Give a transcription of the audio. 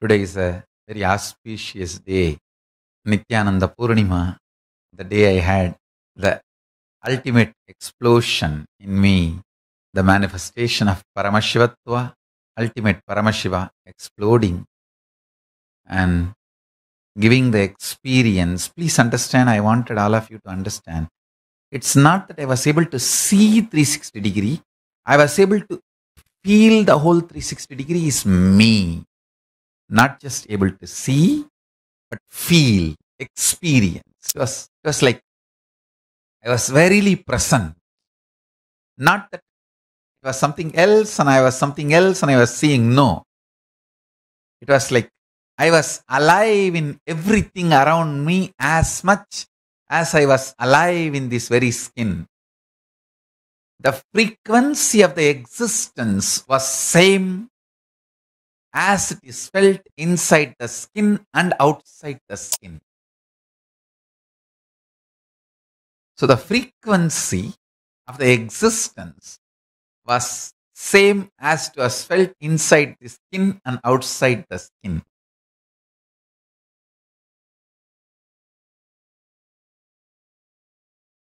Today is a very auspicious day, Nityananda Purnima, the day I had the ultimate explosion in me, the manifestation of Paramashivatva, ultimate Paramashiva exploding and giving the experience. Please understand, I wanted all of you to understand. It's not that I was able to see 360 degrees. I was able to feel the whole 360 degrees. me not just able to see, but feel, experience. It was, it was like I was verily present. Not that it was something else and I was something else and I was seeing. No. It was like I was alive in everything around me as much as I was alive in this very skin. The frequency of the existence was same as it is felt inside the skin and outside the skin. So the frequency of the existence was same as it was felt inside the skin and outside the skin.